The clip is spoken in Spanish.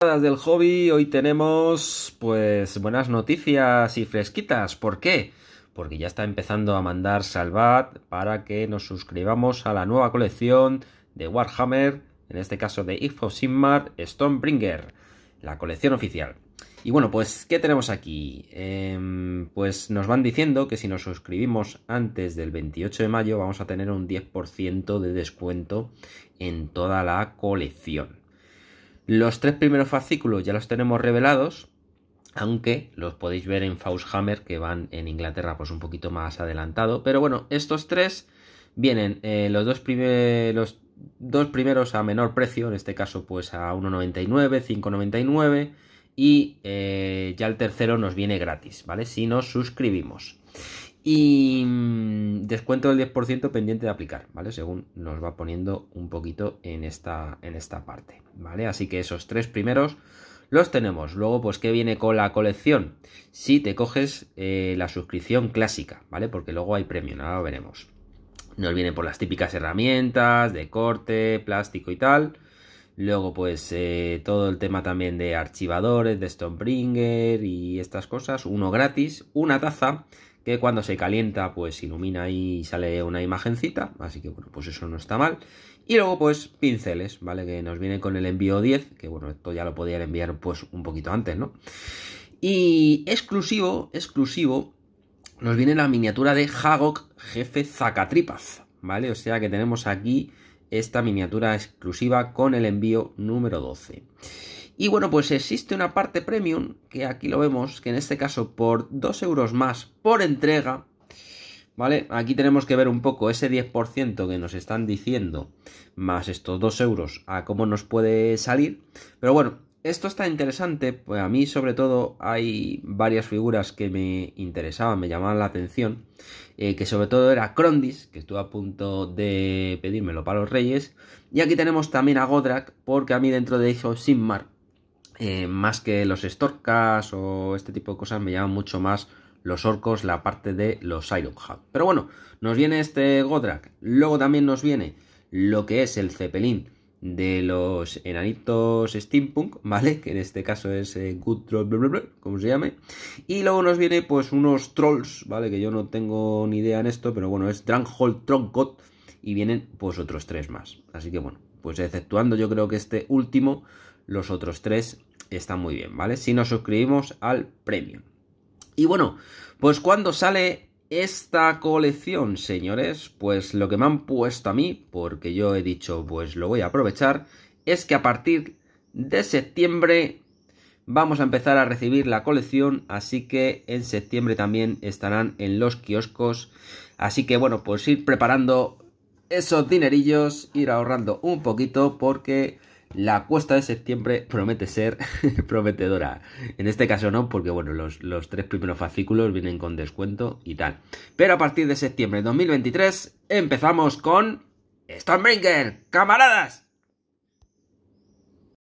del hobby, hoy tenemos pues buenas noticias y fresquitas. ¿Por qué? Porque ya está empezando a mandar Salvat para que nos suscribamos a la nueva colección de Warhammer, en este caso de Ifo Sigmar Stonebringer, la colección oficial. Y bueno, pues, ¿qué tenemos aquí? Em, pues nos van diciendo que si nos suscribimos antes del 28 de mayo vamos a tener un 10% de descuento en toda la colección. Los tres primeros fascículos ya los tenemos revelados, aunque los podéis ver en Fausthammer, que van en Inglaterra pues un poquito más adelantado. Pero bueno, estos tres vienen eh, los, dos primeros a menor precio, en este caso pues a 1,99, 5,99 y eh, ya el tercero nos viene gratis, ¿vale? Si nos suscribimos. Y descuento del 10% pendiente de aplicar, ¿vale? Según nos va poniendo un poquito en esta, en esta parte, ¿vale? Así que esos tres primeros los tenemos. Luego, pues, ¿qué viene con la colección? Si te coges eh, la suscripción clásica, ¿vale? Porque luego hay premio, nada, lo veremos. Nos viene por las típicas herramientas de corte, plástico y tal. Luego, pues, eh, todo el tema también de archivadores, de Stonebringer y estas cosas. Uno gratis, una taza que cuando se calienta pues ilumina y sale una imagencita, así que bueno, pues eso no está mal. Y luego pues pinceles, ¿vale? Que nos viene con el envío 10, que bueno, esto ya lo podían enviar pues un poquito antes, ¿no? Y exclusivo, exclusivo, nos viene la miniatura de Hagok, jefe Zacatripaz, ¿vale? O sea que tenemos aquí esta miniatura exclusiva con el envío número 12. Y bueno, pues existe una parte premium, que aquí lo vemos, que en este caso por 2 euros más por entrega, ¿vale? Aquí tenemos que ver un poco ese 10% que nos están diciendo, más estos 2 euros, a cómo nos puede salir. Pero bueno, esto está interesante, pues a mí sobre todo hay varias figuras que me interesaban, me llamaban la atención, eh, que sobre todo era Crondis, que estuvo a punto de pedírmelo para los Reyes, y aquí tenemos también a Godrak, porque a mí dentro de Hijo Sigmar eh, más que los Storkas o este tipo de cosas, me llaman mucho más los orcos, la parte de los Hub. Pero bueno, nos viene este Godrak. Luego también nos viene lo que es el Zeppelin de los enanitos steampunk, ¿vale? Que en este caso es eh, Good Troll, bla, bla, bla, como se llame. Y luego nos viene pues unos trolls, ¿vale? Que yo no tengo ni idea en esto, pero bueno, es Dranghold troncot y vienen pues otros tres más. Así que bueno, pues exceptuando yo creo que este último, los otros tres está muy bien, ¿vale? Si nos suscribimos al premio. Y bueno, pues cuando sale esta colección, señores, pues lo que me han puesto a mí, porque yo he dicho, pues lo voy a aprovechar, es que a partir de septiembre vamos a empezar a recibir la colección, así que en septiembre también estarán en los kioscos. Así que bueno, pues ir preparando esos dinerillos, ir ahorrando un poquito porque la cuesta de septiembre promete ser prometedora. En este caso no, porque bueno, los, tres primeros fascículos vienen con descuento y tal. Pero a partir de septiembre de 2023 empezamos con Stormbringer, camaradas.